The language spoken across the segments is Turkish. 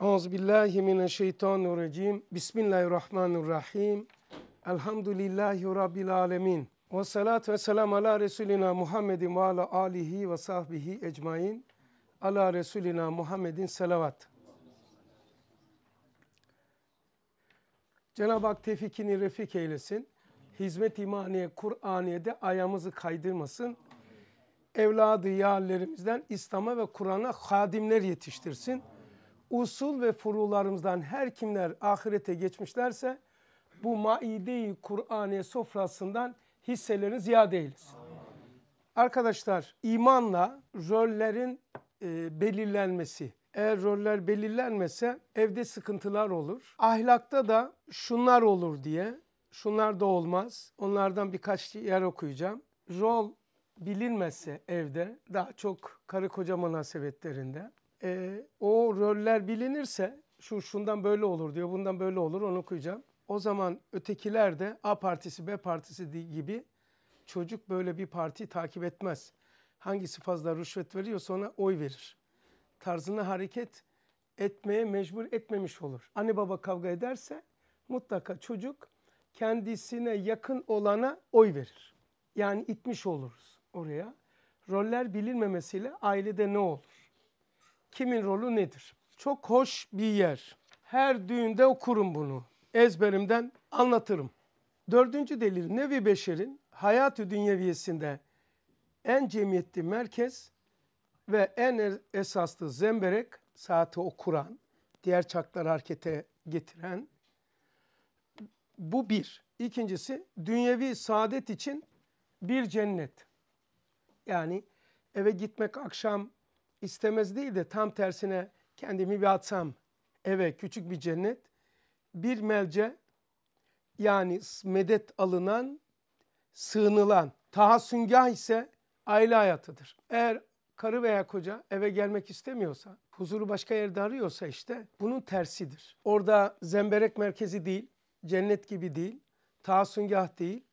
Euzubillahimineşşeytanirracim. Bismillahirrahmanirrahim. Elhamdülillahi Rabbil alemin. Ve salatu ve selam ala Resulina Muhammedin ve ala alihi ve sahbihi ecmain. Ala Resulina Muhammedin selavat. Cenab-ı Hak tevfikini refik eylesin. Hizmet imaniye, de ayağımızı kaydırmasın. Evladı yâllerimizden İslam'a ve Kur'an'a hadimler yetiştirsin usul ve furularımızdan her kimler ahirete geçmişlerse bu maide-i Kur'an'e sofrasından hisselerini ziyade eylesin. Arkadaşlar imanla rollerin e, belirlenmesi. Eğer roller belirlenmese evde sıkıntılar olur. Ahlakta da şunlar olur diye, şunlar da olmaz. Onlardan birkaç yer okuyacağım. Rol bilinmezse evde, daha çok karı koca münasebetlerinde e, o roller bilinirse şu şundan böyle olur diyor, bundan böyle olur onu okuyacağım. O zaman ötekiler de A partisi B partisi gibi çocuk böyle bir parti takip etmez. Hangisi fazla rüşvet veriyor, sonra oy verir. Tarzını hareket etmeye mecbur etmemiş olur. Anne baba kavga ederse mutlaka çocuk kendisine yakın olana oy verir. Yani itmiş oluruz oraya. Roller bilinmemesiyle ailede ne olur? kimin rolü nedir? Çok hoş bir yer. Her düğünde okurum bunu. Ezberimden anlatırım. Dördüncü delil Nevi Beşer'in hayatı dünyeviyesinde en cemiyetli merkez ve en esaslı zemberek saati okuran, diğer çakları harekete getiren bu bir. İkincisi dünyevi saadet için bir cennet. Yani eve gitmek akşam istemez değil de tam tersine kendimi bir atsam eve küçük bir cennet bir melce yani medet alınan sığınılan tahassüngah ise aile hayatıdır. Eğer karı veya koca eve gelmek istemiyorsa, huzuru başka yerde arıyorsa işte bunun tersidir. Orada zemberek merkezi değil, cennet gibi değil, tahassüngah değil,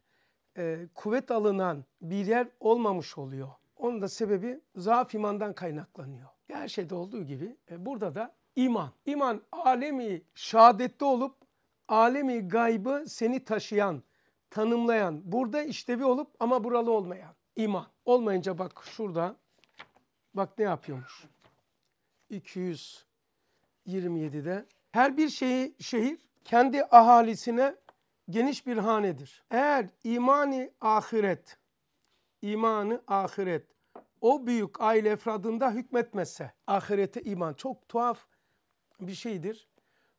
e, kuvvet alınan bir yer olmamış oluyor. Onun da sebebi zaaf imandan kaynaklanıyor. Her şeyde olduğu gibi e, burada da iman. İman alemi şehadette olup alemi gaybı seni taşıyan, tanımlayan, burada iştevi olup ama buralı olmayan iman. Olmayınca bak şurada bak ne yapıyormuş. 227'de her bir şeyi şehir kendi ahalisine geniş bir hanedir. Eğer imani ahiret imanı ahiret o büyük aile efradında hükmetmezse ahirete iman çok tuhaf bir şeydir.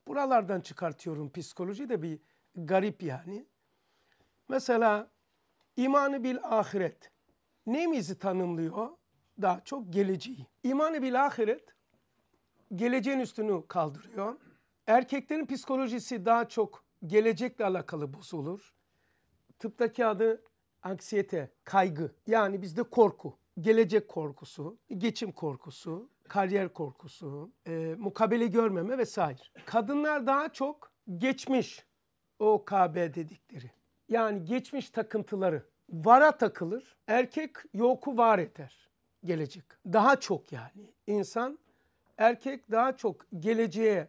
Buralardan çıkartıyorum psikoloji de bir garip yani. Mesela imanı bil ahiret neyimizi tanımlıyor? Daha çok geleceği. İmanı bil ahiret geleceğin üstünü kaldırıyor. Erkeklerin psikolojisi daha çok gelecekle alakalı bozulur. Tıptaki adı anksiyete, kaygı yani bizde korku, gelecek korkusu, geçim korkusu, kariyer korkusu, e, mukabele görmeme vesaire. Kadınlar daha çok geçmiş OKB dedikleri yani geçmiş takıntıları vara takılır. Erkek yoku var eder gelecek. Daha çok yani insan erkek daha çok geleceğe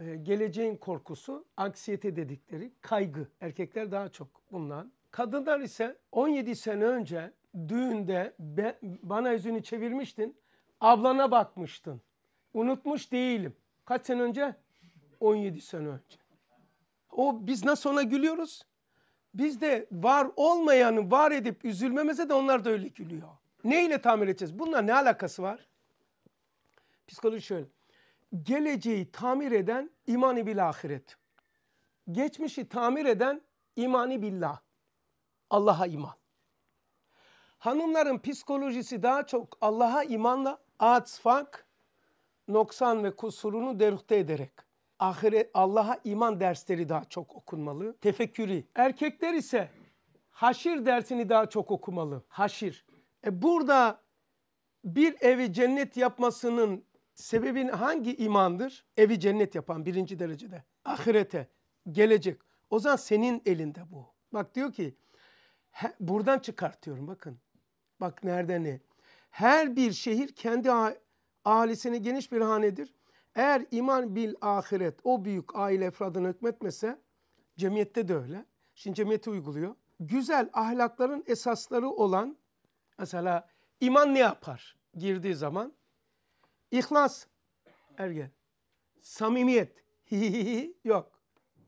e, geleceğin korkusu, anksiyete dedikleri kaygı. Erkekler daha çok bundan Kadınlar ise 17 sene önce düğünde be, bana yüzünü çevirmiştin. Ablana bakmıştın. Unutmuş değilim. Kaç sene önce? 17 sene önce. O biz nasıl ona gülüyoruz? Biz de var olmayanı var edip üzülmemize de onlar da öyle gülüyor. Ne ile tamir edeceğiz? Bununla ne alakası var? Psikoloji şöyle. Geleceği tamir eden imani bil ahiret. Geçmişi tamir eden imani billah. Allah'a iman. Hanımların psikolojisi daha çok Allah'a imanla atfak, noksan ve kusurunu derukte ederek ahiret Allah'a iman dersleri daha çok okunmalı. Tefekkürü. Erkekler ise haşir dersini daha çok okumalı. Haşir. E burada bir evi cennet yapmasının sebebin hangi imandır? Evi cennet yapan birinci derecede. Ahirete, gelecek. O zaman senin elinde bu. Bak diyor ki buradan çıkartıyorum bakın. Bak nerede ne. Her bir şehir kendi ailesini geniş bir hanedir. Eğer iman bil ahiret o büyük aile efradına hükmetmese cemiyette de öyle. Şimdi cemiyeti uyguluyor. Güzel ahlakların esasları olan mesela iman ne yapar girdiği zaman? İhlas, ergen, samimiyet, yok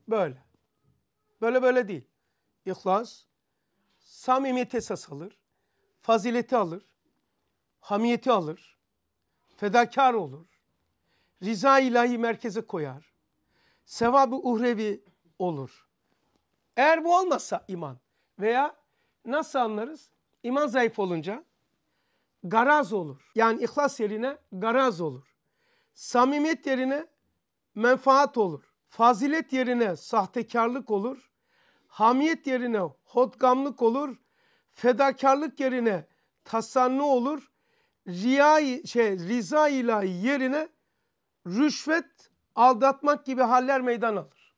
böyle. Böyle böyle değil. İhlas, samimiyet esas alır, fazileti alır, hamiyeti alır, fedakar olur, riza ilahi merkeze koyar, sevabı uhrevi olur. Eğer bu olmasa iman veya nasıl anlarız? İman zayıf olunca garaz olur. Yani ihlas yerine garaz olur. Samimiyet yerine menfaat olur. Fazilet yerine sahtekarlık olur. Hamiyet yerine hodgamlık olur. Fedakarlık yerine tasannu olur. Riya şey, riza ilahi yerine rüşvet, aldatmak gibi haller meydan alır.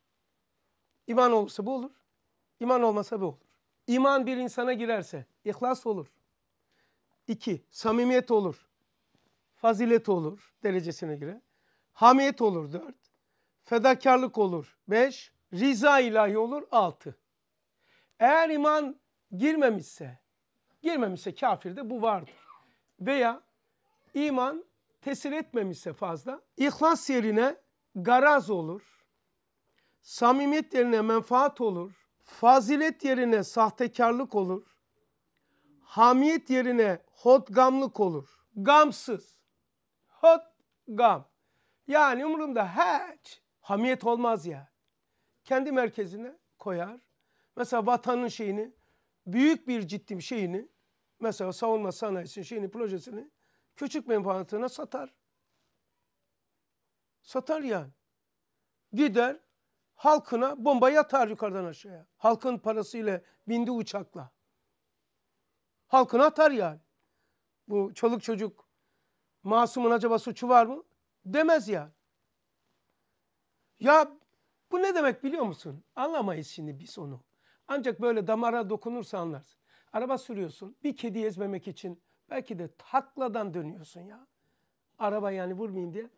İman olursa bu olur. İman olmasa bu olur. İman bir insana girerse ihlas olur. İki, samimiyet olur. Fazilet olur derecesine göre. Hamiyet olur dört. Fedakarlık olur beş. Riza ilahi olur altı. Eğer iman girmemişse, girmemişse kafirde bu vardır. Veya iman tesir etmemişse fazla, ihlas yerine garaz olur, samimiyet yerine menfaat olur, fazilet yerine sahtekarlık olur, hamiyet yerine hodgamlık olur. Gamsız, hot gam. Yani umurumda hiç hamiyet olmaz ya. Kendi merkezine koyar, Mesela vatanın şeyini büyük bir ciddi bir şeyini mesela savunma sanayisinin şeyini projesini küçük menfaatına satar. Satar yani. Gider halkına bomba yatar yukarıdan aşağıya. Halkın parasıyla bindi uçakla. Halkına atar yani. Bu çoluk çocuk masumun acaba suçu var mı? Demez yani. Ya bu ne demek biliyor musun? Anlamayız şimdi biz onu. Ancak böyle damara dokunursa anlarsın. Araba sürüyorsun. Bir kedi ezmemek için belki de takladan dönüyorsun ya. Araba yani vurmayayım diye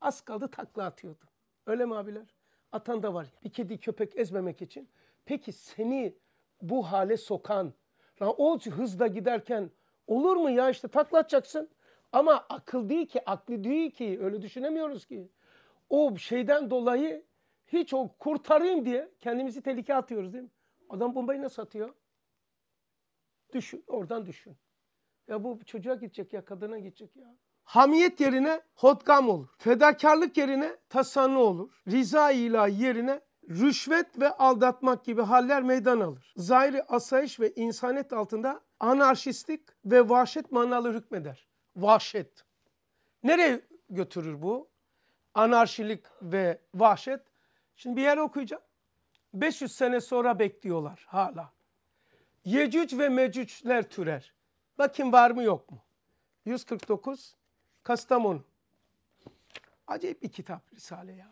az kaldı takla atıyordu. Öyle mi abiler? Atan da var. Bir kedi köpek ezmemek için. Peki seni bu hale sokan, o hızda giderken olur mu ya işte takla atacaksın. Ama akıl değil ki, aklı değil ki öyle düşünemiyoruz ki. O şeyden dolayı hiç o kurtarayım diye kendimizi tehlikeye atıyoruz değil mi? Adam bombayı nasıl atıyor? Düşün, oradan düşün. Ya bu çocuğa gidecek ya, kadına gidecek ya. Hamiyet yerine hotgam olur. Fedakarlık yerine tasanlı olur. Riza ilahi yerine rüşvet ve aldatmak gibi haller meydan alır. Zahiri asayiş ve insanet altında anarşistik ve vahşet manalı hükmeder. Vahşet. Nereye götürür bu? Anarşilik ve vahşet. Şimdi bir yer okuyacağım. 500 sene sonra bekliyorlar hala. Yecüc ve Mecüc'ler türer. Bakın var mı yok mu? 149 Kastamonu. Acayip bir kitap Risale ya.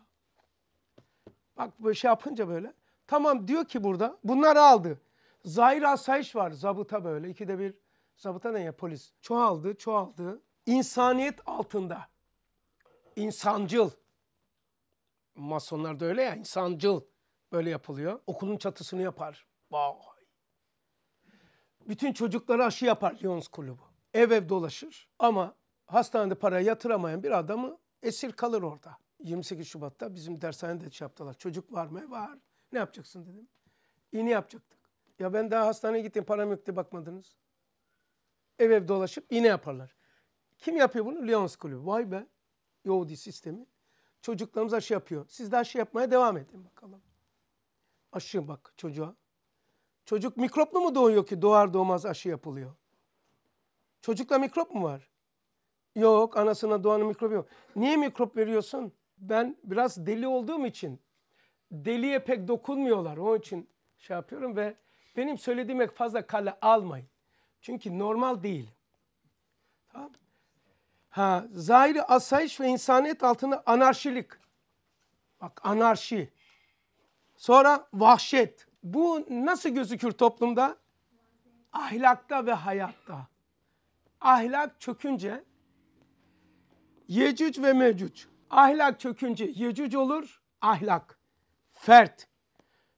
Bak böyle şey yapınca böyle. Tamam diyor ki burada bunları aldı. Zahir asayiş var zabıta böyle. İkide bir zabıta ne ya polis. Çoğaldı çoğaldı. İnsaniyet altında. İnsancıl. Masonlar da öyle ya insancıl. Böyle yapılıyor. Okulun çatısını yapar. Vay. Bütün çocuklara aşı yapar Lyons kulübü. Ev ev dolaşır ama hastanede para yatıramayan bir adamı esir kalır orada. 28 Şubat'ta bizim dershanede şey yaptılar. Çocuk var mı? E, var. Ne yapacaksın dedim. İğne yapacaktık. Ya ben daha hastaneye gittim param yok diye bakmadınız. Ev ev dolaşıp iğne yaparlar. Kim yapıyor bunu? Lyons kulübü. Vay be. Yahudi sistemi. Çocuklarımıza aşı yapıyor. Siz de aşı yapmaya devam edin bakalım. Aşı bak çocuğa. Çocuk mikroplu mu doğuyor ki doğar doğmaz aşı yapılıyor? Çocukla mikrop mu var? Yok anasına doğanın mikrobu yok. Niye mikrop veriyorsun? Ben biraz deli olduğum için deliye pek dokunmuyorlar. Onun için şey yapıyorum ve benim söylediğime fazla kale almayın. Çünkü normal değil. Tamam Ha, zahiri asayiş ve insaniyet altında anarşilik. Bak anarşi. Sonra vahşet. Bu nasıl gözükür toplumda? Ahlakta ve hayatta. Ahlak çökünce Yecüc ve Mecüc. Ahlak çökünce Yecüc olur ahlak. Fert.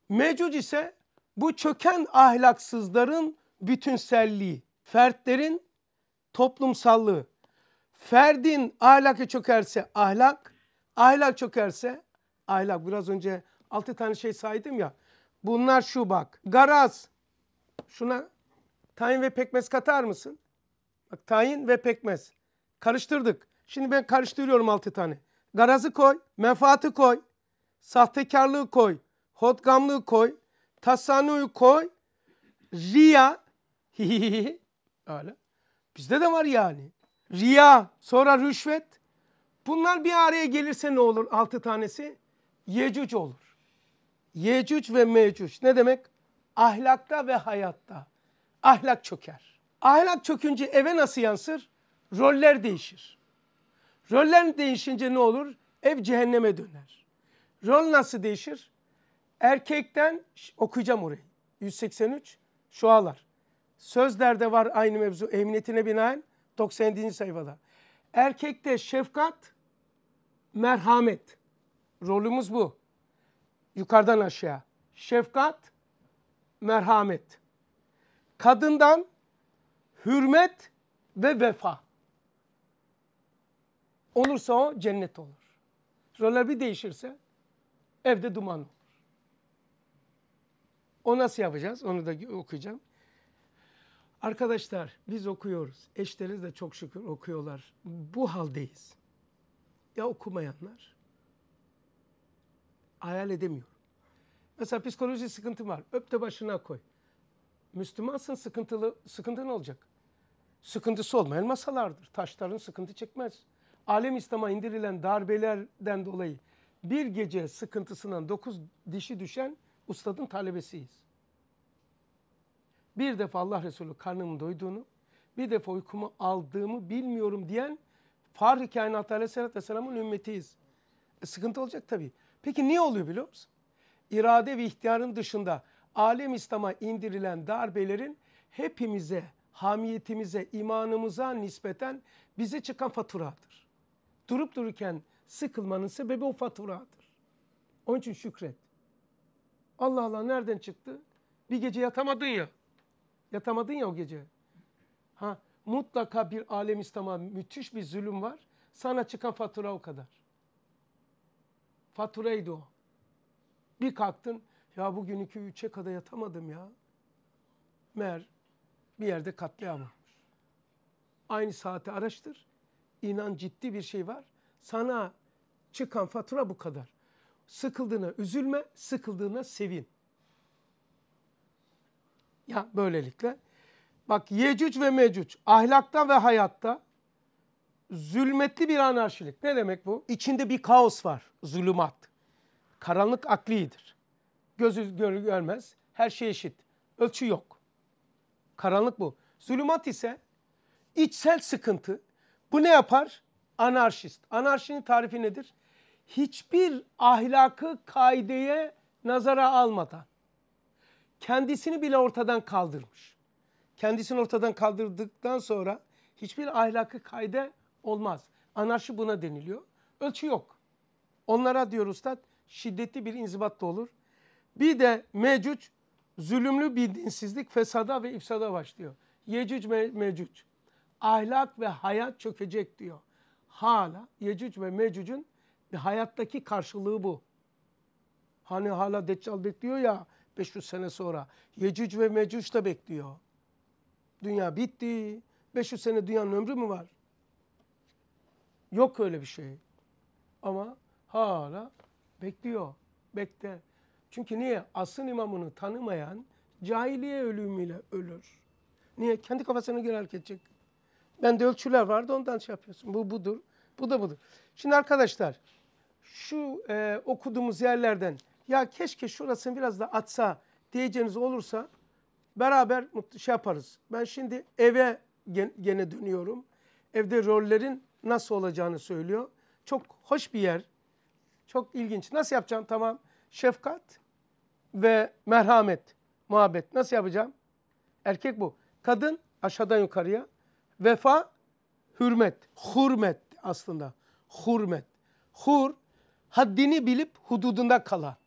Mecüc ise bu çöken ahlaksızların bütünselliği, fertlerin toplumsallığı. Ferdin ahlakı çökerse ahlak, ahlak çökerse ahlak. Biraz önce 6 tane şey saydım ya. Bunlar şu bak. Garaz. Şuna tahin ve pekmez katar mısın? Bak tahin ve pekmez. Karıştırdık. Şimdi ben karıştırıyorum 6 tane. Garazı koy, menfaatı koy, sahtekarlığı koy, hodgamlığı koy, tasanuyu koy, riya, öyle. Bizde de var yani. Riya, sonra rüşvet. Bunlar bir araya gelirse ne olur altı tanesi? Yecüc olur. Yecüc ve Mecüc ne demek? Ahlakta ve hayatta. Ahlak çöker. Ahlak çökünce eve nasıl yansır? Roller değişir. Roller değişince ne olur? Ev cehenneme döner. Rol nasıl değişir? Erkekten okuyacağım orayı. 183 şualar. Sözlerde var aynı mevzu emniyetine binaen 97. sayfada. Erkekte şefkat, merhamet. Rolümüz bu. Yukarıdan aşağı. Şefkat, merhamet. Kadından hürmet ve vefa. Olursa o cennet olur. Roller bir değişirse evde duman olur. O nasıl yapacağız? Onu da okuyacağım. Arkadaşlar biz okuyoruz. Eşleriniz de çok şükür okuyorlar. Bu haldeyiz. Ya okumayanlar hayal edemiyorum. Mesela psikoloji sıkıntım var. Öp de başına koy. Müslümansın sıkıntılı, sıkıntın olacak. Sıkıntısı olmayan masalardır. Taşların sıkıntı çekmez. Alem İslam'a indirilen darbelerden dolayı bir gece sıkıntısından dokuz dişi düşen ustadın talebesiyiz. Bir defa Allah Resulü karnımın doyduğunu, bir defa uykumu aldığımı bilmiyorum diyen Fahri Kainat Aleyhisselatü Vesselam'ın ümmetiyiz. E, sıkıntı olacak tabii. Peki niye oluyor biliyor musun? İrade ve ihtiyarın dışında alem İslam'a indirilen darbelerin hepimize, hamiyetimize, imanımıza nispeten bize çıkan faturadır. Durup dururken sıkılmanın sebebi o faturadır. Onun için şükret. Allah Allah nereden çıktı? Bir gece yatamadın ya. Yatamadın ya o gece. Ha, mutlaka bir alem İslam'a müthiş bir zulüm var. Sana çıkan fatura o kadar. Faturaydı o. Bir kalktın ya bugün iki üçe kadar yatamadım ya. Mer bir yerde katliam olmuş. Aynı saati araştır. İnan ciddi bir şey var. Sana çıkan fatura bu kadar. Sıkıldığına üzülme, sıkıldığına sevin. Ya böylelikle. Bak Yecüc ve Mecüc ahlakta ve hayatta Zulmetli bir anarşilik. Ne demek bu? İçinde bir kaos var. Zulümat. Karanlık aklidir. Gözü gör, görmez. Her şey eşit. Ölçü yok. Karanlık bu. Zulümat ise içsel sıkıntı. Bu ne yapar? Anarşist. Anarşinin tarifi nedir? Hiçbir ahlakı kaideye nazara almadan kendisini bile ortadan kaldırmış. Kendisini ortadan kaldırdıktan sonra hiçbir ahlakı kayda Olmaz. Anarşi buna deniliyor. Ölçü yok. Onlara diyor ustad şiddetli bir inzibat da olur. Bir de mevcut zulümlü bir dinsizlik fesada ve ifsada başlıyor. Yecüc me mevcut. Ahlak ve hayat çökecek diyor. Hala Yecüc ve Mecüc'ün hayattaki karşılığı bu. Hani hala Deccal bekliyor ya 500 sene sonra. Yecüc ve Mecüc de bekliyor. Dünya bitti. 500 sene dünyanın ömrü mü var? Yok öyle bir şey. Ama hala bekliyor. Bekler. Çünkü niye? Asıl imamını tanımayan cahiliye ölümüyle ölür. Niye? Kendi kafasına göre hareket edecek. de ölçüler vardı ondan şey yapıyorsun. Bu budur. Bu da budur. Şimdi arkadaşlar şu e, okuduğumuz yerlerden ya keşke şurasını biraz da atsa diyeceğiniz olursa beraber şey yaparız. Ben şimdi eve gene dönüyorum. Evde rollerin nasıl olacağını söylüyor. Çok hoş bir yer. Çok ilginç. Nasıl yapacağım? Tamam. Şefkat ve merhamet, muhabbet. Nasıl yapacağım? Erkek bu. Kadın aşağıdan yukarıya. Vefa, hürmet. Hürmet aslında. Hürmet. Hur, haddini bilip hududunda kala.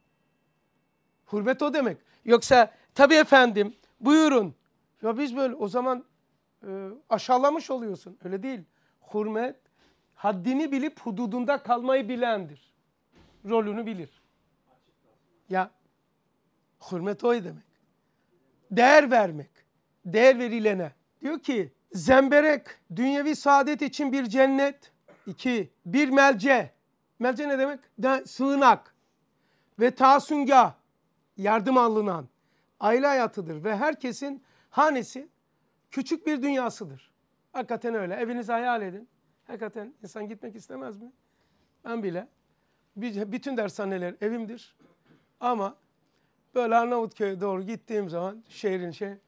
Hürmet o demek. Yoksa tabii efendim buyurun. Ya biz böyle o zaman e, aşağılamış oluyorsun. Öyle değil hürmet haddini bilip hududunda kalmayı bilendir. Rolünü bilir. Ya hürmet o demek. Değer vermek. Değer verilene. Diyor ki zemberek dünyevi saadet için bir cennet. iki bir melce. Melce ne demek? De, sığınak. Ve tasunga, Yardım alınan. Aile hayatıdır ve herkesin hanesi küçük bir dünyasıdır. Hakikaten öyle. Evinizi hayal edin. Hakikaten insan gitmek istemez mi? Ben bile. Bütün dershaneler evimdir. Ama böyle Arnavutköy'e doğru gittiğim zaman şehrin şey of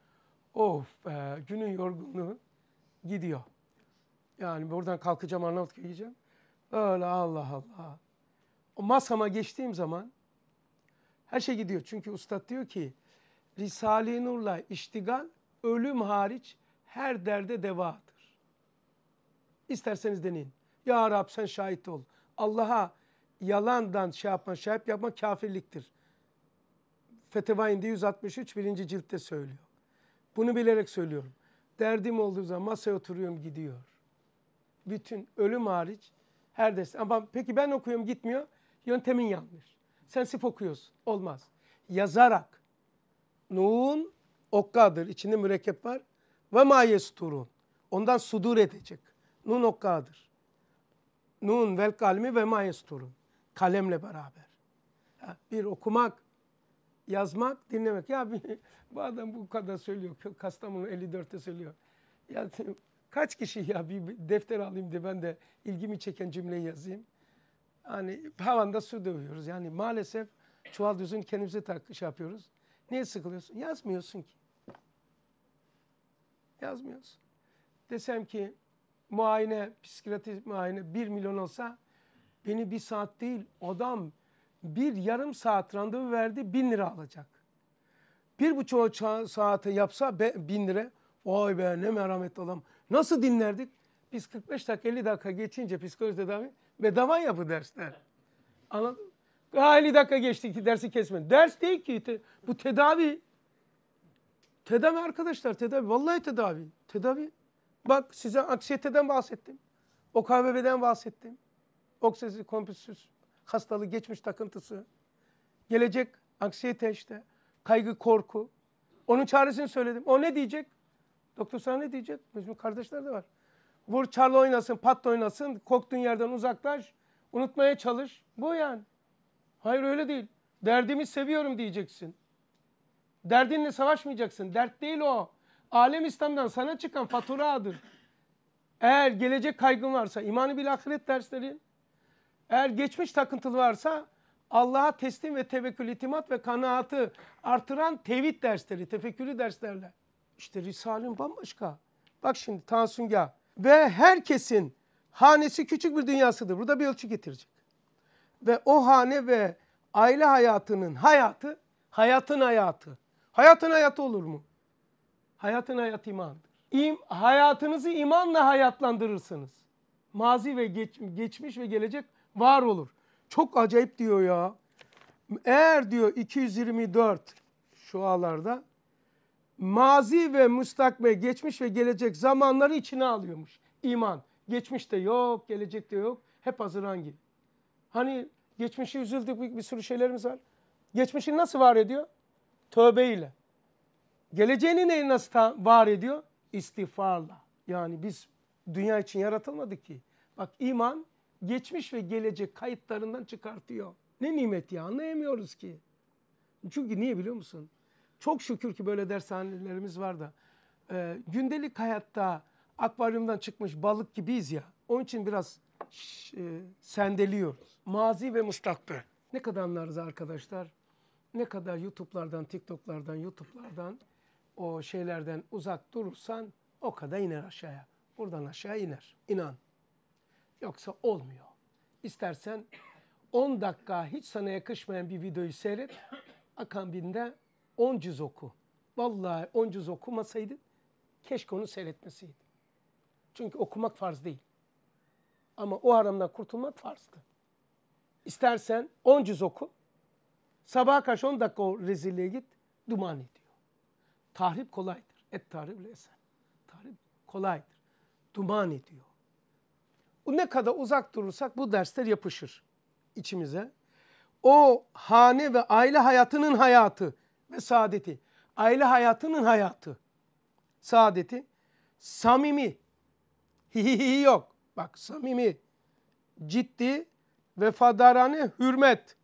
oh be, günün yorgunluğu gidiyor. Yani buradan kalkacağım Arnavutköy'e gideceğim. Öyle Allah Allah. O masama geçtiğim zaman her şey gidiyor. Çünkü ustad diyor ki Risale-i Nur'la iştigal ölüm hariç her derde devadır. İsterseniz deneyin. Ya Rab sen şahit ol. Allah'a yalandan şey yapma, şahit yapma kafirliktir. Fetevainde 163 birinci ciltte söylüyor. Bunu bilerek söylüyorum. Derdim olduğu zaman masaya oturuyorum gidiyor. Bütün ölüm hariç her ders. Ama peki ben okuyorum gitmiyor. Yöntemin yanlış. Sen sif okuyorsun. Olmaz. Yazarak. Nun okkadır. İçinde mürekkep var. Ve ma Ondan sudur edecek. Nun okka'dır. Nun vel kalmi ve mayesturun. Kalemle beraber. Ha, bir okumak, yazmak, dinlemek. Ya bir, bu adam bu kadar söylüyor. Kastamonu 54'te söylüyor. Ya kaç kişi ya bir defter alayım diye ben de ilgimi çeken cümleyi yazayım. Hani havanda su dövüyoruz. Yani maalesef çuval düzün kendimize tak, şey yapıyoruz. Niye sıkılıyorsun? Yazmıyorsun ki. Yazmıyorsun. Desem ki muayene, psikiyatri muayene 1 milyon olsa beni bir saat değil adam bir yarım saat randevu verdi bin lira alacak. Bir buçuk saate yapsa bin lira vay be ne merhamet adam nasıl dinlerdik? Biz 45 dakika 50 dakika geçince psikoloji tedavi bedava yapı dersler. Anladın mı? 50 dakika geçti ki dersi kesme. Ders değil ki te, bu tedavi. Tedavi arkadaşlar tedavi. Vallahi tedavi. Tedavi. Bak size anksiyeteden bahsettim. OKBB'den bahsettim. oksesi, kompulsif hastalığı, geçmiş takıntısı. Gelecek anksiyete işte. Kaygı, korku. Onun çaresini söyledim. O ne diyecek? Doktor sana ne diyecek? Bizim kardeşler de var. Vur çarla oynasın, patla oynasın. Korktuğun yerden uzaklaş. Unutmaya çalış. Bu yani. Hayır öyle değil. Derdimi seviyorum diyeceksin. Derdinle savaşmayacaksın. Dert değil o alem İslam'dan sana çıkan fatura faturadır. Eğer gelecek kaygın varsa imanı bil ahiret dersleri, eğer geçmiş takıntılı varsa Allah'a teslim ve tevekkül itimat ve kanaatı artıran tevhid dersleri, tefekkürü derslerle. İşte Risale'nin bambaşka. Bak şimdi Tansunga ve herkesin hanesi küçük bir dünyasıdır. Burada bir ölçü getirecek. Ve o hane ve aile hayatının hayatı, hayatın hayatı. Hayatın hayatı olur mu? Hayatın hayat imandır. İm, hayatınızı imanla hayatlandırırsınız. Mazi ve geç, geçmiş ve gelecek var olur. Çok acayip diyor ya. Eğer diyor 224 şualarda mazi ve müstakbel, geçmiş ve gelecek zamanları içine alıyormuş. iman. Geçmiş de yok, gelecek de yok. Hep hazır hangi? Hani geçmişi üzüldük bir, bir sürü şeylerimiz var. Geçmişi nasıl var ediyor? Tövbe ile. Geleceğini neyi nasıl var ediyor? İstiğfarla. Yani biz dünya için yaratılmadık ki. Bak iman geçmiş ve gelecek kayıtlarından çıkartıyor. Ne nimet ya anlayamıyoruz ki. Çünkü niye biliyor musun? Çok şükür ki böyle dershanelerimiz var da. E, gündelik hayatta akvaryumdan çıkmış balık gibiyiz ya. Onun için biraz e, sendeliyoruz. Mazi ve mustakbel. Ne kadar anlarız arkadaşlar? Ne kadar YouTube'lardan, TikTok'lardan, YouTube'lardan o şeylerden uzak durursan o kadar iner aşağıya. Buradan aşağı iner. İnan. Yoksa olmuyor. İstersen 10 dakika hiç sana yakışmayan bir videoyu seyret. Akabinde 10 cüz oku. Vallahi 10 cüz okumasaydın keşke onu seyretmeseydin. Çünkü okumak farz değil. Ama o haramdan kurtulmak farzdı. İstersen 10 cüz oku. Sabaha karşı 10 dakika o rezilliğe git. Duman ediyor. Tahrip kolaydır. Et tahrip esen. Tahrip kolaydır. Duman ediyor. Ne kadar uzak durursak bu dersler yapışır içimize. O hane ve aile hayatının hayatı ve saadeti. Aile hayatının hayatı. Saadeti. Samimi. Hihihi yok. Bak samimi. Ciddi. Vefadarane hürmet.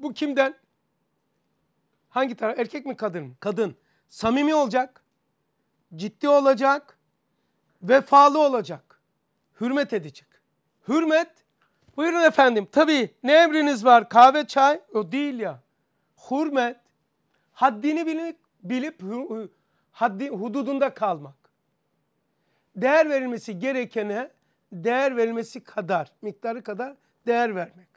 Bu kimden? Hangi taraf? Erkek mi kadın mı? Kadın. Samimi olacak. Ciddi olacak. Vefalı olacak. Hürmet edecek. Hürmet. Buyurun efendim. Tabii ne emriniz var? Kahve, çay? O değil ya. Hürmet. Haddini bilip, bilip haddi, hududunda kalmak. Değer verilmesi gerekene değer verilmesi kadar, miktarı kadar değer vermek.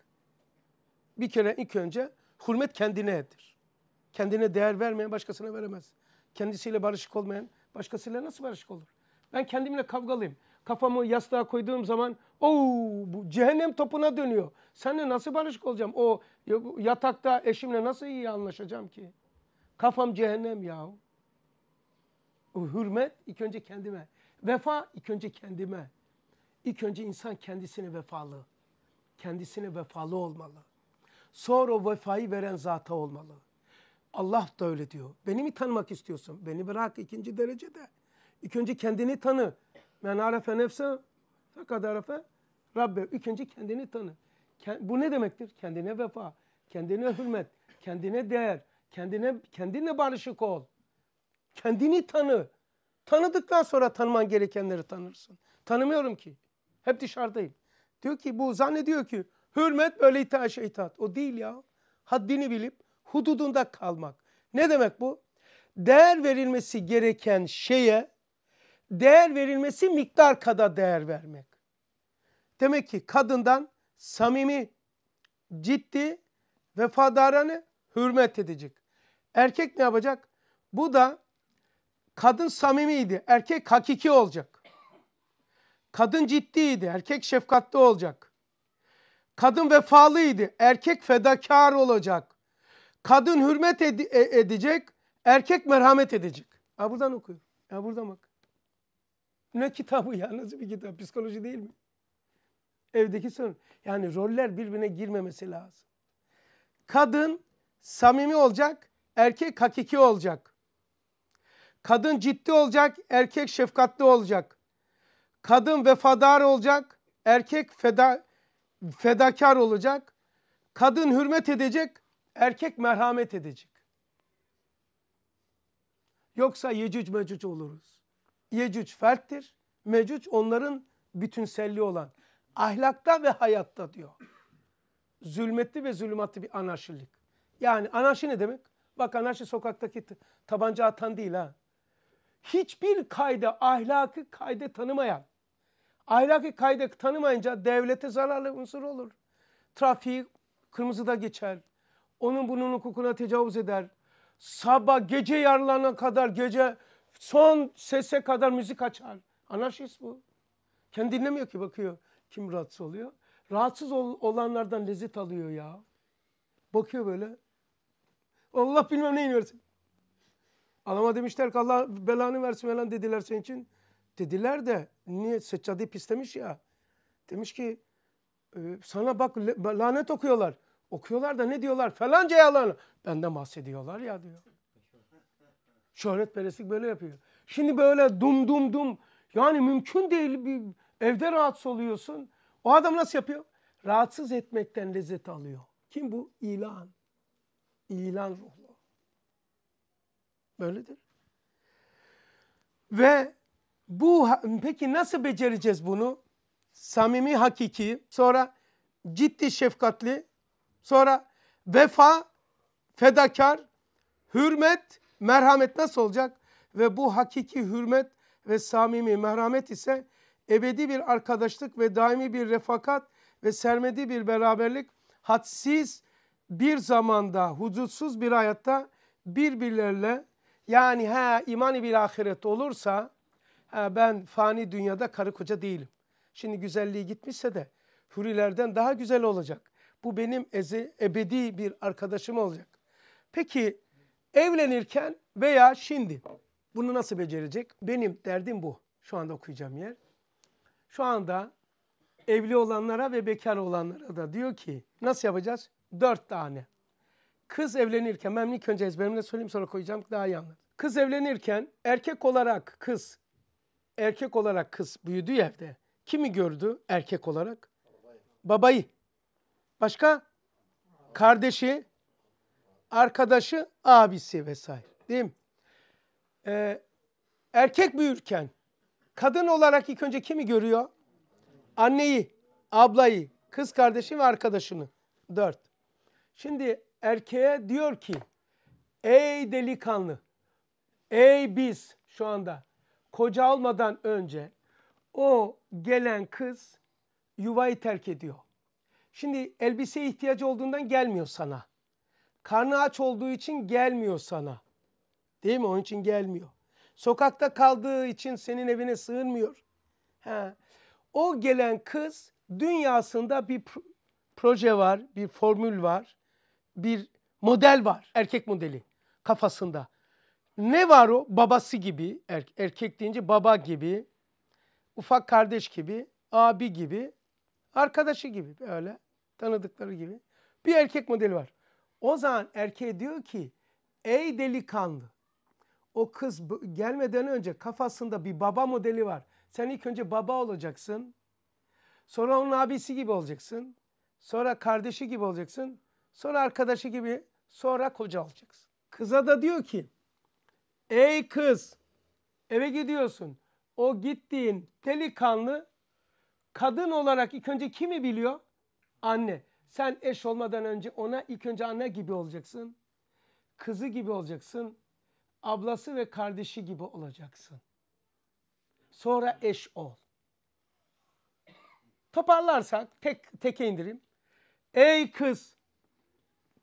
Bir kere ilk önce hürmet kendine edir. Kendine değer vermeyen başkasına veremez. Kendisiyle barışık olmayan başkasıyla nasıl barışık olur? Ben kendimle kavgalıyım. Kafamı yastığa koyduğum zaman o bu cehennem topuna dönüyor. Seninle nasıl barışık olacağım? O yatakta eşimle nasıl iyi anlaşacağım ki? Kafam cehennem yahu. O hürmet ilk önce kendime. Vefa ilk önce kendime. İlk önce insan kendisine vefalı. Kendisine vefalı olmalı. Sonra o vefayı veren zata olmalı. Allah da öyle diyor. Beni mi tanımak istiyorsun? Beni bırak ikinci derecede. İlk önce kendini tanı. Men arefe nefse fakat arefe Rabbe. İkinci kendini tanı. Bu ne demektir? Kendine vefa, kendine hürmet, kendine değer, kendine kendine barışık ol. Kendini tanı. Tanıdıktan sonra tanıman gerekenleri tanırsın. Tanımıyorum ki. Hep dışarıdayım. Diyor ki bu zannediyor ki hürmet böyle itaat şey O değil ya. Haddini bilip hududunda kalmak. Ne demek bu? Değer verilmesi gereken şeye değer verilmesi miktar kadar değer vermek. Demek ki kadından samimi, ciddi, vefadaranı hürmet edecek. Erkek ne yapacak? Bu da kadın samimiydi, erkek hakiki olacak. Kadın ciddiydi, erkek şefkatli olacak. Kadın vefalıydı, erkek fedakar olacak. Kadın hürmet ed e-, edecek, erkek merhamet edecek. Ha buradan okuyor. Ha buradan bak. Ne kitabı ya? Nasıl bir kitap? Psikoloji değil mi? Evdeki sorun. Yani roller birbirine girmemesi lazım. Kadın samimi olacak, erkek hakiki olacak. Kadın ciddi olacak, erkek şefkatli olacak. Kadın vefadar olacak, erkek feda, fedakar olacak. Kadın hürmet edecek, erkek merhamet edecek. Yoksa yecüc mecüc oluruz. Yecüc ferttir, mecüc onların bütünselliği olan. Ahlakta ve hayatta diyor. Zulmetli ve zulümatlı bir anarşilik. Yani anarşi ne demek? Bak anarşi sokaktaki tabanca atan değil ha. Hiçbir kayda, ahlakı kayda tanımayan, ahlaki kayda tanımayınca devlete zararlı unsur olur. Trafik kırmızıda geçer, onun bunun hukukuna tecavüz eder. Sabah gece yarlarına kadar gece son sese kadar müzik açar. Anarşist bu. Kendi dinlemiyor ki bakıyor kim rahatsız oluyor. Rahatsız olanlardan lezzet alıyor ya. Bakıyor böyle. Allah bilmem neyin versin. Adama demişler ki Allah belanı versin falan dediler senin için. Dediler de niye seccadeyi pislemiş ya. Demiş ki ee, sana bak lanet okuyorlar. Okuyorlar da ne diyorlar? Falanca yalan. Benden bahsediyorlar ya diyor. Şöhret Şöhretperestlik böyle yapıyor. Şimdi böyle dum dum dum. Yani mümkün değil. Bir evde rahatsız oluyorsun. O adam nasıl yapıyor? Rahatsız etmekten lezzet alıyor. Kim bu? İlan. İlan ruhlu. Böyledir. Ve bu peki nasıl becereceğiz bunu? Samimi hakiki, sonra ciddi şefkatli, Sonra vefa, fedakar, hürmet, merhamet nasıl olacak? Ve bu hakiki hürmet ve samimi merhamet ise ebedi bir arkadaşlık ve daimi bir refakat ve sermedi bir beraberlik hadsiz bir zamanda hudutsuz bir hayatta birbirlerle yani ha imani bir ahiret olursa ha, ben fani dünyada karı koca değilim. Şimdi güzelliği gitmişse de hürilerden daha güzel olacak. Bu benim eze, ebedi bir arkadaşım olacak. Peki evlenirken veya şimdi bunu nasıl becerecek? Benim derdim bu. Şu anda okuyacağım yer. Şu anda evli olanlara ve bekar olanlara da diyor ki nasıl yapacağız? Dört tane. Kız evlenirken, ben ilk önce ezberimle söyleyeyim sonra koyacağım daha iyi anlar. Kız evlenirken erkek olarak kız, erkek olarak kız büyüdü evde. Kimi gördü erkek olarak? Babayı. Babayı. Başka? Kardeşi, arkadaşı, abisi vesaire. Değil mi? Ee, erkek büyürken kadın olarak ilk önce kimi görüyor? Anneyi, ablayı, kız kardeşi ve arkadaşını. Dört. Şimdi erkeğe diyor ki ey delikanlı, ey biz şu anda koca almadan önce o gelen kız yuvayı terk ediyor. Şimdi elbise ihtiyacı olduğundan gelmiyor sana. Karnı aç olduğu için gelmiyor sana. Değil mi? Onun için gelmiyor. Sokakta kaldığı için senin evine sığınmıyor. Ha. O gelen kız dünyasında bir proje var, bir formül var, bir model var. Erkek modeli kafasında. Ne var o? Babası gibi, er, erkek deyince baba gibi, ufak kardeş gibi, abi gibi, arkadaşı gibi böyle. Tanıdıkları gibi. Bir erkek modeli var. O zaman erkeğe diyor ki ey delikanlı o kız gelmeden önce kafasında bir baba modeli var. Sen ilk önce baba olacaksın. Sonra onun abisi gibi olacaksın. Sonra kardeşi gibi olacaksın. Sonra arkadaşı gibi. Sonra koca olacaksın. Kıza da diyor ki ey kız eve gidiyorsun. O gittiğin delikanlı kadın olarak ilk önce kimi biliyor? Anne. Sen eş olmadan önce ona ilk önce anne gibi olacaksın. Kızı gibi olacaksın. Ablası ve kardeşi gibi olacaksın. Sonra eş ol. Toparlarsak tek teke indirim. Ey kız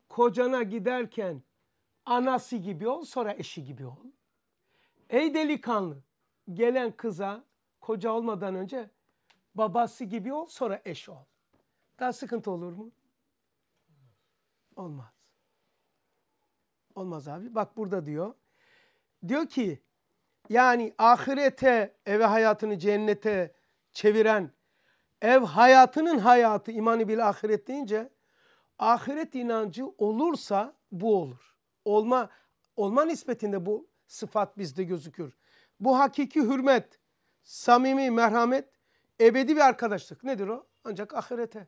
kocana giderken anası gibi ol sonra eşi gibi ol. Ey delikanlı gelen kıza koca olmadan önce babası gibi ol sonra eş ol. Daha sıkıntı olur mu? Olmaz. Olmaz abi. Bak burada diyor. Diyor ki yani ahirete, eve hayatını cennete çeviren ev hayatının hayatı imanı bil ahiret deyince ahiret inancı olursa bu olur. Olma olma nispetinde bu sıfat bizde gözükür. Bu hakiki hürmet, samimi merhamet, ebedi bir arkadaşlık nedir o? Ancak ahirete.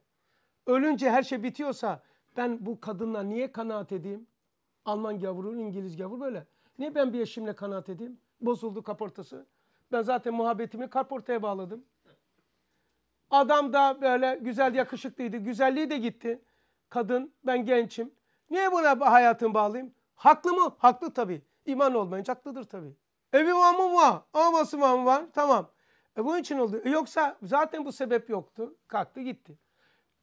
Ölünce her şey bitiyorsa ben bu kadınla niye kanaat edeyim? Alman gavuru, İngiliz gavuru böyle. Niye ben bir eşimle kanaat edeyim? Bozuldu kaportası. Ben zaten muhabbetimi kaportaya bağladım. Adam da böyle güzel yakışıklıydı. Güzelliği de gitti. Kadın ben gençim. Niye buna hayatımı bağlayayım? Haklı mı? Haklı tabii. İman olmayınca haklıdır tabii. Evi var mı var? Aması var mı var? Tamam. E bunun için oldu. E yoksa zaten bu sebep yoktu. Kalktı gitti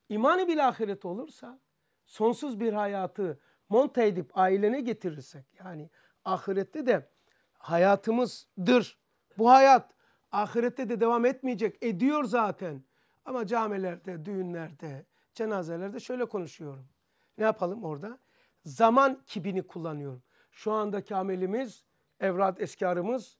imanı bil ahiret olursa sonsuz bir hayatı monte edip ailene getirirsek yani ahirette de hayatımızdır. Bu hayat ahirette de devam etmeyecek ediyor zaten. Ama camilerde, düğünlerde, cenazelerde şöyle konuşuyorum. Ne yapalım orada? Zaman kibini kullanıyorum. Şu andaki amelimiz, evrat eskarımız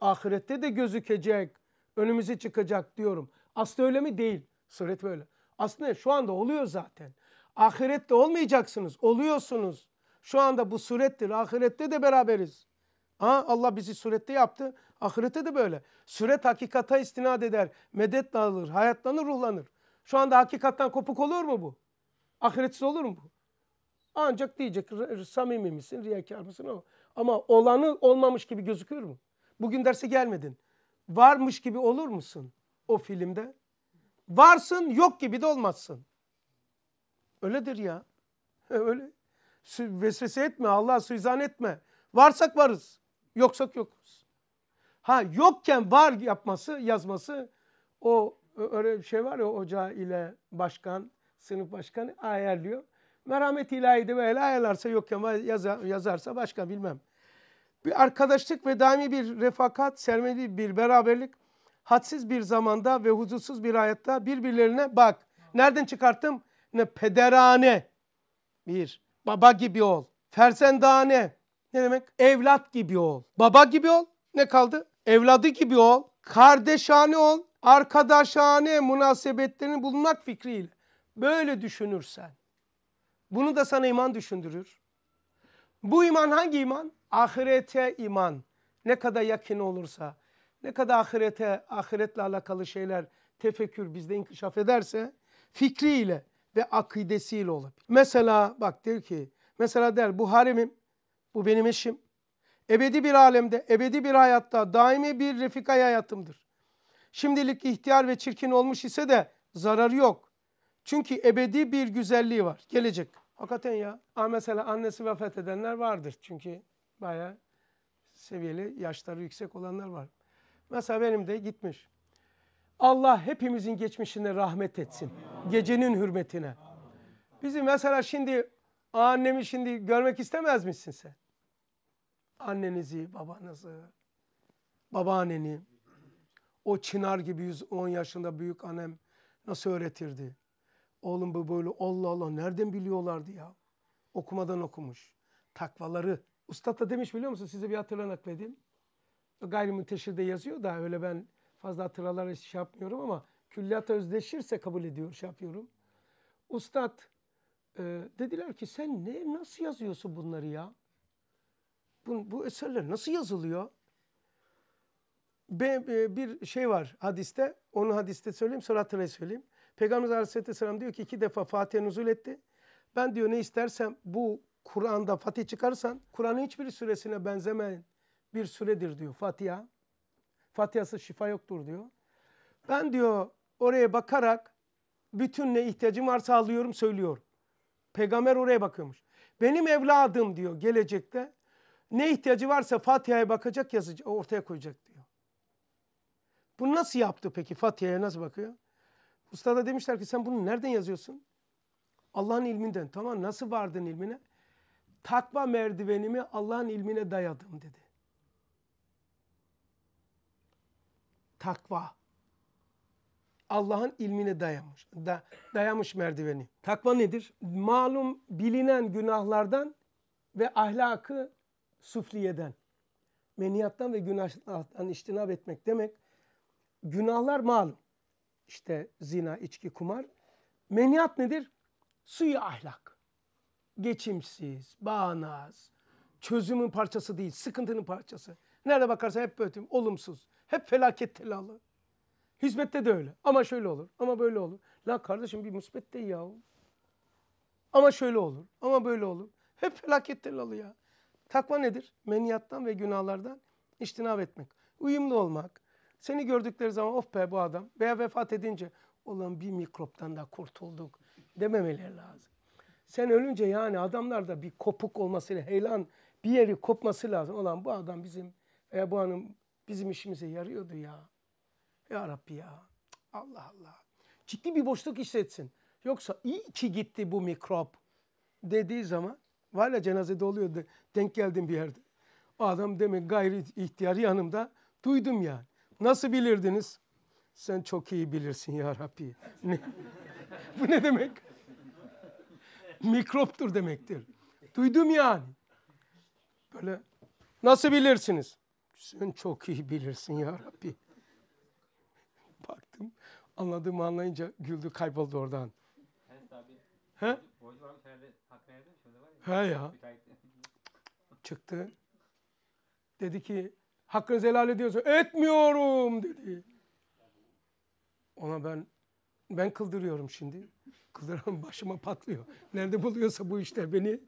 ahirette de gözükecek, önümüze çıkacak diyorum. Aslında öyle mi? Değil. Suret böyle. Aslında şu anda oluyor zaten. Ahirette olmayacaksınız, oluyorsunuz. Şu anda bu surettir. Ahirette de beraberiz. Ha, Allah bizi surette yaptı. Ahirette de böyle. Suret hakikata istinad eder. Medet dağılır, hayatlanır, ruhlanır. Şu anda hakikattan kopuk olur mu bu? Ahiretsiz olur mu bu? Ancak diyecek samimi misin, riyakar mısın ama. Ama olanı olmamış gibi gözüküyor mu? Bugün derse gelmedin. Varmış gibi olur musun o filmde? Varsın yok gibi de olmazsın. Öyledir ya. Öyle. Vesvese etme Allah'a suizan etme. Varsak varız. Yoksak yokuz. Ha yokken var yapması yazması o öyle bir şey var ya hoca ile başkan sınıf başkanı ayarlıyor. Merhamet ilahiydi böyle ayarlarsa yokken yazar, yazarsa başka bilmem. Bir arkadaşlık ve daimi bir refakat, sermedi bir beraberlik hadsiz bir zamanda ve huzursuz bir hayatta birbirlerine bak. Nereden çıkarttım? Ne pederane. Bir. Baba gibi ol. Fersendane. Ne demek? Evlat gibi ol. Baba gibi ol. Ne kaldı? Evladı gibi ol. Kardeşane ol. Arkadaşane münasebetlerini bulunmak fikriyle. Böyle düşünürsen. Bunu da sana iman düşündürür. Bu iman hangi iman? Ahirete iman. Ne kadar yakın olursa ne kadar ahirete, ahiretle alakalı şeyler, tefekkür bizde inkişaf ederse fikriyle ve akidesiyle olabilir. Mesela bak der ki, mesela der bu haremim, bu benim eşim. Ebedi bir alemde, ebedi bir hayatta daimi bir refikaya hayatımdır. Şimdilik ihtiyar ve çirkin olmuş ise de zararı yok. Çünkü ebedi bir güzelliği var, gelecek. Hakikaten ya. Ha mesela annesi vefat edenler vardır. Çünkü bayağı seviyeli, yaşları yüksek olanlar var. Mesela benim de gitmiş. Allah hepimizin geçmişine rahmet etsin. Gecenin hürmetine. Bizim mesela şimdi annemi şimdi görmek istemez misin sen? Annenizi, babanızı, babaanneni, o çınar gibi 110 yaşında büyük annem nasıl öğretirdi? Oğlum bu böyle Allah Allah nereden biliyorlardı ya? Okumadan okumuş. Takvaları. Usta da demiş biliyor musun? Size bir hatırlanak nakledeyim gayrimünteşirde yazıyor da öyle ben fazla hatırlar şey yapmıyorum ama külliyata özdeşirse kabul ediyor şey yapıyorum. Ustad e, dediler ki sen ne nasıl yazıyorsun bunları ya? Bu, bu eserler nasıl yazılıyor? Be, be, bir şey var hadiste. Onu hadiste söyleyeyim sonra hatırayı söyleyeyim. Peygamberimiz Aleyhisselam diyor ki iki defa Fatih'e nuzul etti. Ben diyor ne istersem bu Kur'an'da Fatih çıkarsan Kur'an'ın hiçbir süresine benzemeyen bir süredir diyor Fatiha. Fatiha'sı şifa yoktur diyor. Ben diyor oraya bakarak bütün ne ihtiyacım varsa alıyorum söylüyor. Peygamber oraya bakıyormuş. Benim evladım diyor gelecekte ne ihtiyacı varsa Fatiha'ya bakacak yazıcı ortaya koyacak diyor. Bunu nasıl yaptı peki Fatiha'ya nasıl bakıyor? Ustada demişler ki sen bunu nereden yazıyorsun? Allah'ın ilminden. Tamam nasıl vardın ilmine? Takva merdivenimi Allah'ın ilmine dayadım dedi. takva. Allah'ın ilmine dayamış, da, dayamış merdiveni. Takva nedir? Malum bilinen günahlardan ve ahlakı sufliyeden meniyattan ve günahlardan iştinab etmek demek. Günahlar malum. İşte zina, içki, kumar. Meniyat nedir? Suyu ahlak. Geçimsiz, bağnaz, çözümün parçası değil, sıkıntının parçası. Nerede bakarsan hep böyle olumsuz. Hep felaket telalı. Hizmette de öyle. Ama şöyle olur. Ama böyle olur. La kardeşim bir musibet de ya. Ama şöyle olur. Ama böyle olur. Hep felaket telalı ya. Takva nedir? Meniyattan ve günahlardan iştinav etmek. Uyumlu olmak. Seni gördükleri zaman of be bu adam veya vefat edince olan bir mikroptan da kurtulduk dememeleri lazım. Sen ölünce yani adamlarda bir kopuk olmasıyla heyelan bir yeri kopması lazım. Olan bu adam bizim veya bu hanım bizim işimize yarıyordu ya. Ya Rabbi ya. Allah Allah. Ciddi bir boşluk hissetsin. Yoksa iyi ki gitti bu mikrop dediği zaman var ya cenazede oluyordu. Denk geldim bir yerde. O adam demek gayri ihtiyar yanımda duydum yani. Nasıl bilirdiniz? Sen çok iyi bilirsin ya Rabbi. Ne? bu ne demek? Mikroptur demektir. Duydum yani. Böyle nasıl bilirsiniz? Sen çok iyi bilirsin ya Rabbi. Baktım anladığımı anlayınca güldü kayboldu oradan. Evet abi. He? Borcu ya. He ya. Çıktı. Dedi ki hakkınızı helal ediyorsa etmiyorum dedi. Ona ben ben kıldırıyorum şimdi. Kıldıran başıma patlıyor. Nerede buluyorsa bu işte beni.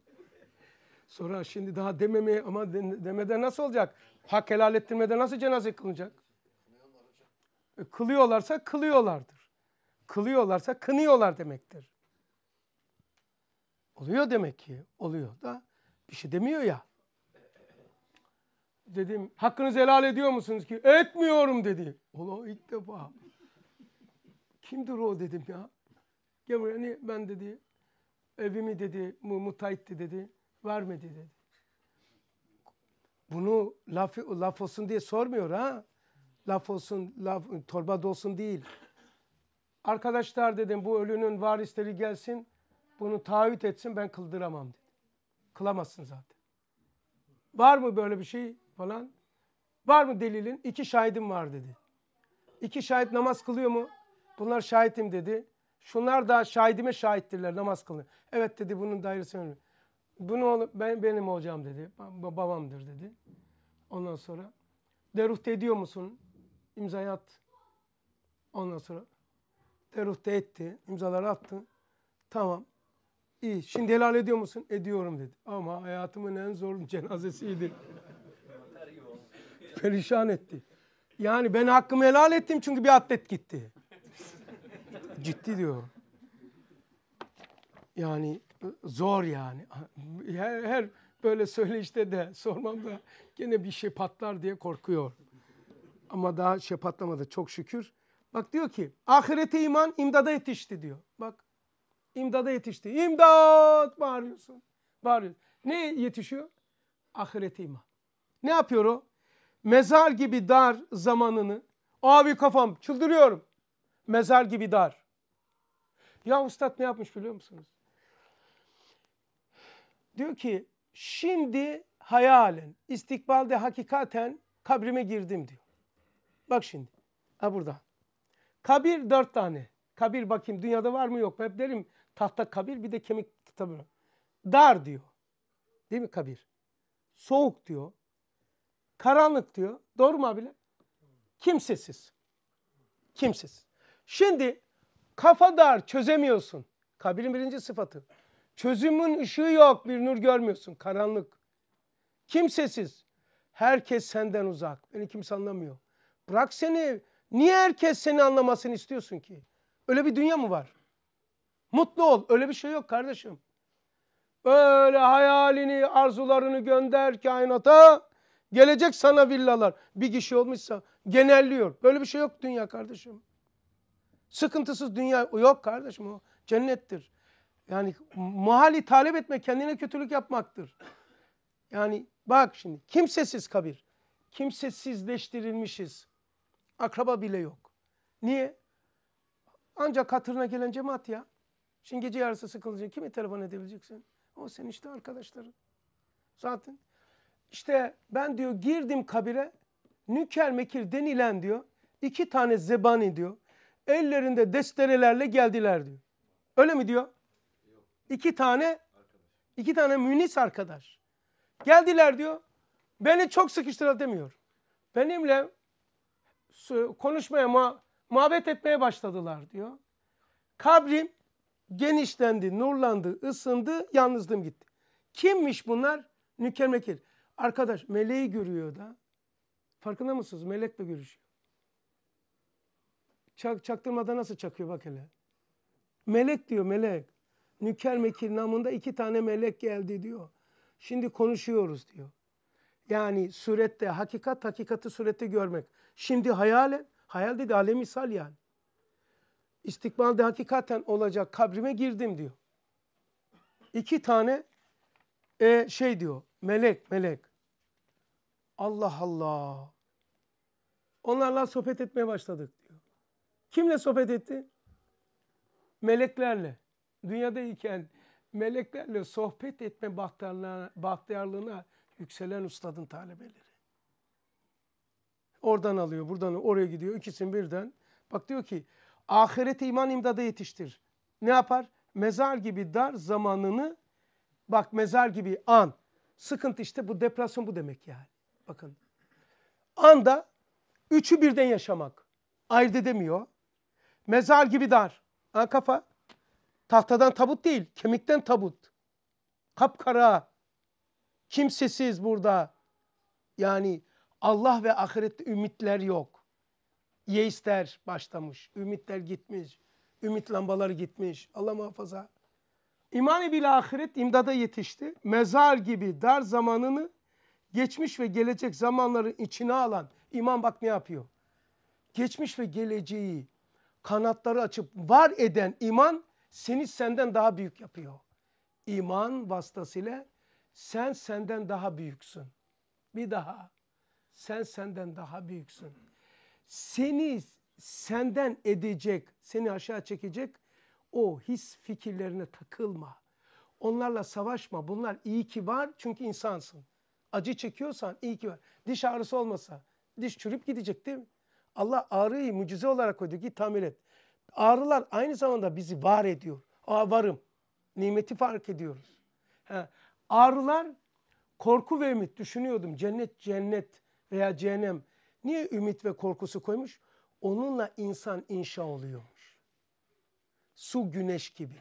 Sonra şimdi daha dememeye ama demeden nasıl olacak? Hak helal ettirmeden nasıl cenaze kılınacak? E, kılıyorlarsa kılıyorlardır. Kılıyorlarsa kınıyorlar demektir. Oluyor demek ki. Oluyor da bir şey demiyor ya. Dedim hakkınızı helal ediyor musunuz ki? Etmiyorum dedi. Ola ilk defa. Kimdir o dedim ya. Gel hani ben dedi evimi dedi müteahhitti dedi vermedi dedi. Bunu laf, laf olsun diye sormuyor ha. Laf olsun, laf, torba dolsun değil. Arkadaşlar dedim bu ölünün varisleri gelsin. Bunu taahhüt etsin ben kıldıramam dedi. Kılamazsın zaten. Var mı böyle bir şey falan? Var mı delilin? İki şahidim var dedi. İki şahit namaz kılıyor mu? Bunlar şahitim dedi. Şunlar da şahidime şahittirler namaz kılıyor. Evet dedi bunun dairesi önemli. Bunu ben benim hocam dedi. Babamdır dedi. Ondan sonra deruhte ediyor musun? İmzayı at. Ondan sonra deruhte etti. imzaları attı. Tamam. İyi. Şimdi helal ediyor musun? Ediyorum dedi. Ama hayatımın en zor cenazesiydi. Perişan etti. Yani ben hakkımı helal ettim çünkü bir atlet gitti. Ciddi diyor. Yani zor yani. Her, her böyle söyleşte de sormam da gene bir şey patlar diye korkuyor. Ama daha şey patlamadı çok şükür. Bak diyor ki ahirete iman imdada yetişti diyor. Bak imdada yetişti. İmdat bağırıyorsun. Bağırıyorsun. Ne yetişiyor? Ahirete iman. Ne yapıyor o? Mezar gibi dar zamanını. Abi kafam çıldırıyorum. Mezar gibi dar. Ya ustad ne yapmış biliyor musunuz? Diyor ki şimdi hayalen, istikbalde hakikaten kabrime girdim diyor. Bak şimdi. Ha burada. Kabir dört tane. Kabir bakayım dünyada var mı yok mu? Hep derim tahta kabir bir de kemik tutamıyor. Dar diyor. Değil mi kabir? Soğuk diyor. Karanlık diyor. Doğru mu abiler? Kimsesiz. Kimsesiz. Şimdi kafa dar çözemiyorsun. Kabirin birinci sıfatı. Çözümün ışığı yok bir nur görmüyorsun karanlık. Kimsesiz. Herkes senden uzak. Beni kimse anlamıyor. Bırak seni. Niye herkes seni anlamasını istiyorsun ki? Öyle bir dünya mı var? Mutlu ol. Öyle bir şey yok kardeşim. Böyle hayalini, arzularını gönder kainata. Gelecek sana villalar. Bir kişi olmuşsa genelliyor. Böyle bir şey yok dünya kardeşim. Sıkıntısız dünya yok kardeşim o. Cennettir. Yani muhali talep etme kendine kötülük yapmaktır. Yani bak şimdi kimsesiz kabir. Kimsesizleştirilmişiz. Akraba bile yok. Niye? Ancak hatırına gelen cemaat ya. Şimdi gece yarısı sıkılınca kimi telefon edebileceksin? O senin işte arkadaşların. Zaten işte ben diyor girdim kabire nükel mekil denilen diyor iki tane zebani diyor ellerinde desterelerle geldiler diyor. Öyle mi diyor? iki tane iki tane münis arkadaş. Geldiler diyor. Beni çok sıkıştırdı demiyor. Benimle konuşmaya, muha muhabbet etmeye başladılar diyor. Kabrim genişlendi, nurlandı, ısındı, yalnızlığım gitti. Kimmiş bunlar? Nükemekir Arkadaş meleği görüyor da. Farkında mısınız? Melekle görüşüyor. Çak, çaktırmadan nasıl çakıyor bak hele. Melek diyor melek. Nüker Mekir namında iki tane melek geldi diyor. Şimdi konuşuyoruz diyor. Yani surette hakikat, hakikati surette görmek. Şimdi hayal, hayal dedi alem misal yani. İstikbalde hakikaten olacak kabrime girdim diyor. İki tane e, şey diyor melek melek. Allah Allah. Onlarla sohbet etmeye başladık diyor. Kimle sohbet etti? Meleklerle dünyadayken meleklerle sohbet etme bahtiyarlığına, bahtiyarlığına yükselen ustadın talebeleri. Oradan alıyor, buradan oraya gidiyor. İkisini birden. Bak diyor ki ahirete iman imdada yetiştir. Ne yapar? Mezar gibi dar zamanını bak mezar gibi an. Sıkıntı işte bu depresyon bu demek yani. Bakın. Anda üçü birden yaşamak. ayrı demiyor. Mezar gibi dar. Ha kafa. Tahtadan tabut değil, kemikten tabut. Kapkara, kimsesiz burada. Yani Allah ve ahirette ümitler yok. Yeisler başlamış, ümitler gitmiş, ümit lambaları gitmiş. Allah muhafaza. İman-ı bil ahiret imdada yetişti. Mezar gibi dar zamanını geçmiş ve gelecek zamanların içine alan iman bak ne yapıyor? Geçmiş ve geleceği kanatları açıp var eden iman seni senden daha büyük yapıyor. İman vasıtasıyla sen senden daha büyüksün. Bir daha sen senden daha büyüksün. Seni senden edecek, seni aşağı çekecek o his fikirlerine takılma. Onlarla savaşma. Bunlar iyi ki var çünkü insansın. Acı çekiyorsan iyi ki var. Diş ağrısı olmasa diş çürüp gidecek değil mi? Allah ağrıyı mucize olarak koydu ki tamir et. Ağrılar aynı zamanda bizi var ediyor. Aa varım. Nimeti fark ediyoruz. Ha. Ağrılar korku ve ümit. Düşünüyordum cennet cennet veya cehennem. Niye ümit ve korkusu koymuş? Onunla insan inşa oluyormuş. Su güneş gibi.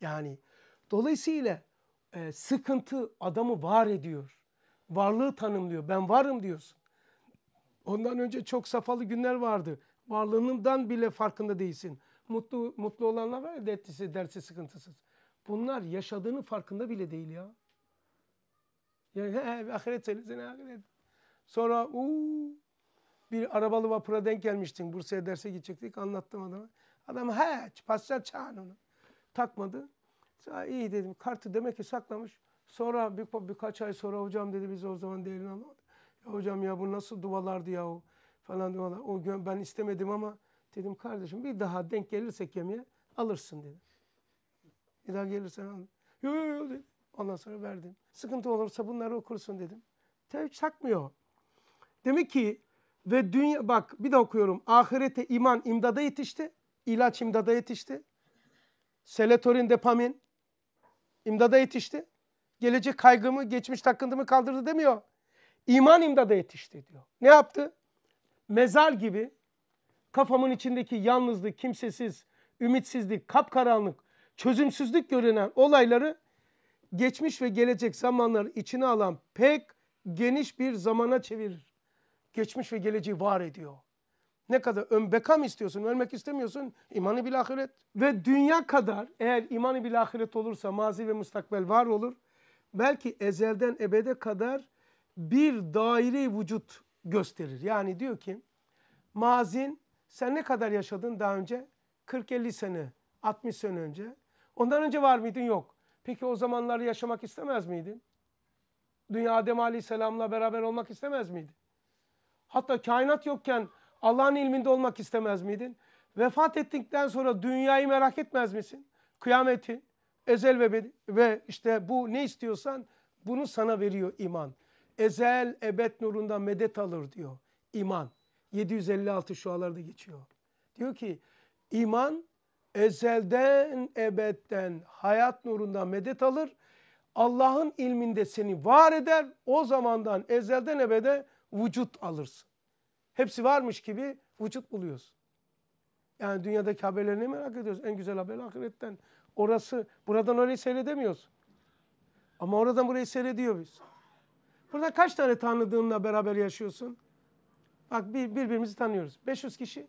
Yani dolayısıyla e, sıkıntı adamı var ediyor. Varlığı tanımlıyor. Ben varım diyorsun. Ondan önce çok safalı günler vardı varlığından bile farkında değilsin. Mutlu mutlu olanlar var ya dertlisi, dersi sıkıntısız. Bunlar yaşadığının farkında bile değil ya. Yani he, ahiret söylesene ahiret. Sonra uuu bir arabalı vapura denk gelmiştin. Bursa'ya derse gidecektik. Anlattım adama. Adam he pasça çağın onu. Takmadı. İyi dedim. Kartı demek ki saklamış. Sonra bir, birkaç ay sonra hocam dedi biz o zaman değerini anlamadık. Ya hocam ya bu nasıl duvalardı yahu falan diyorlar. O gün ben istemedim ama dedim kardeşim bir daha denk gelirse gemiye alırsın dedi. Bir daha gelirsen al. Yo yo yo dedi. Ondan sonra verdim. Sıkıntı olursa bunları okursun dedim. Tabi takmıyor. Demek ki ve dünya bak bir de okuyorum. Ahirete iman imdada yetişti. İlaç imdada yetişti. Seletorin depamin imdada yetişti. Gelecek kaygımı, geçmiş takıntımı kaldırdı demiyor. İman imdada yetişti diyor. Ne yaptı? mezar gibi kafamın içindeki yalnızlık, kimsesiz, ümitsizlik, kapkaranlık, çözümsüzlük görünen olayları geçmiş ve gelecek zamanları içine alan pek geniş bir zamana çevirir. Geçmiş ve geleceği var ediyor. Ne kadar önbekam istiyorsun, ölmek istemiyorsun, imanı bil ahiret. Ve dünya kadar eğer imanı bil ahiret olursa mazi ve müstakbel var olur. Belki ezelden ebede kadar bir daire vücut gösterir. Yani diyor ki mazin sen ne kadar yaşadın daha önce? 40-50 sene, 60 sene önce. Ondan önce var mıydın? Yok. Peki o zamanları yaşamak istemez miydin? Dünya Adem Aleyhisselam'la beraber olmak istemez miydin? Hatta kainat yokken Allah'ın ilminde olmak istemez miydin? Vefat ettikten sonra dünyayı merak etmez misin? Kıyameti, ezel ve, ve işte bu ne istiyorsan bunu sana veriyor iman ezel ebed nurundan medet alır diyor iman. 756 şu şualarda geçiyor. Diyor ki iman ezelden ebedden hayat nurundan medet alır. Allah'ın ilminde seni var eder. O zamandan ezelden ebede vücut alırsın. Hepsi varmış gibi vücut buluyorsun. Yani dünyadaki haberlerini merak ediyoruz. En güzel haber ahiretten. Orası, buradan orayı seyredemiyoruz. Ama oradan burayı seyrediyor biz. Burada kaç tane tanıdığınla beraber yaşıyorsun? Bak bir, birbirimizi tanıyoruz. 500 kişi.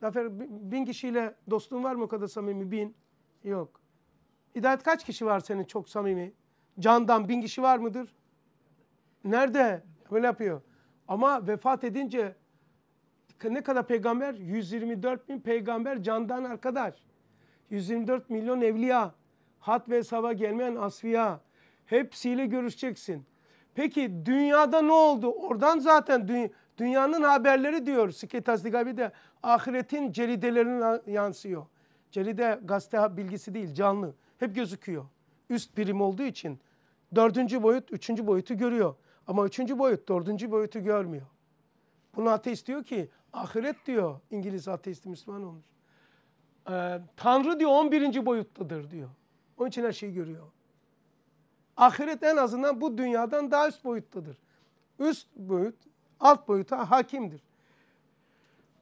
Zafer bin kişiyle dostluğun var mı o kadar samimi? Bin. Yok. Hidayet kaç kişi var senin çok samimi? Candan bin kişi var mıdır? Nerede? Böyle yapıyor. Ama vefat edince ne kadar peygamber? 124 bin peygamber candan arkadaş. 124 milyon evliya. Hat ve hesaba gelmeyen asfiya. Hepsiyle görüşeceksin. Peki dünyada ne oldu? Oradan zaten dünya, dünyanın haberleri diyor Siketas Digabi'de ahiretin ceridelerine yansıyor. Ceride gazete bilgisi değil canlı. Hep gözüküyor. Üst birim olduğu için dördüncü boyut üçüncü boyutu görüyor. Ama üçüncü boyut dördüncü boyutu görmüyor. Bunu ateist diyor ki ahiret diyor İngiliz ateisti Müslüman olmuş. Ee, Tanrı diyor on birinci boyuttadır diyor. Onun için her şeyi görüyor. Ahiret en azından bu dünyadan daha üst boyuttadır. Üst boyut, alt boyuta hakimdir.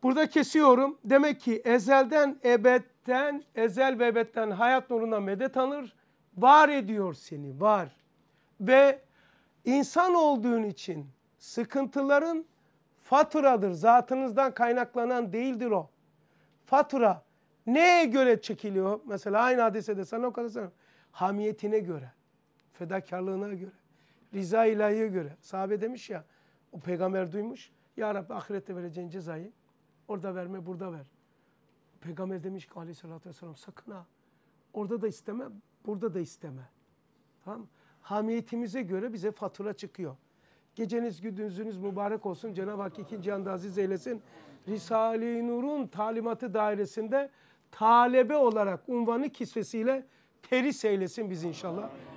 Burada kesiyorum. Demek ki ezelden ebedden, ezel ve ebedden hayat nuruna medet alır. Var ediyor seni, var. Ve insan olduğun için sıkıntıların faturadır. Zatınızdan kaynaklanan değildir o. Fatura neye göre çekiliyor? Mesela aynı hadise de sana o kadar sana. Hamiyetine göre. Fedakarlığına göre. Riza ilahiye göre. Sahabe demiş ya o peygamber duymuş. Ya Rabbi ahirette vereceğin cezayı orada verme burada ver. Peygamber demiş ki aleyhissalatü vesselam sakın ha. Orada da isteme, burada da isteme. Tamam mı? Hamiyetimize göre bize fatura çıkıyor. Geceniz gündüzünüz mübarek olsun. Cenab-ı Hak ikinci anda aziz eylesin. Risale-i Nur'un talimatı dairesinde talebe olarak unvanı kisvesiyle teris eylesin biz inşallah.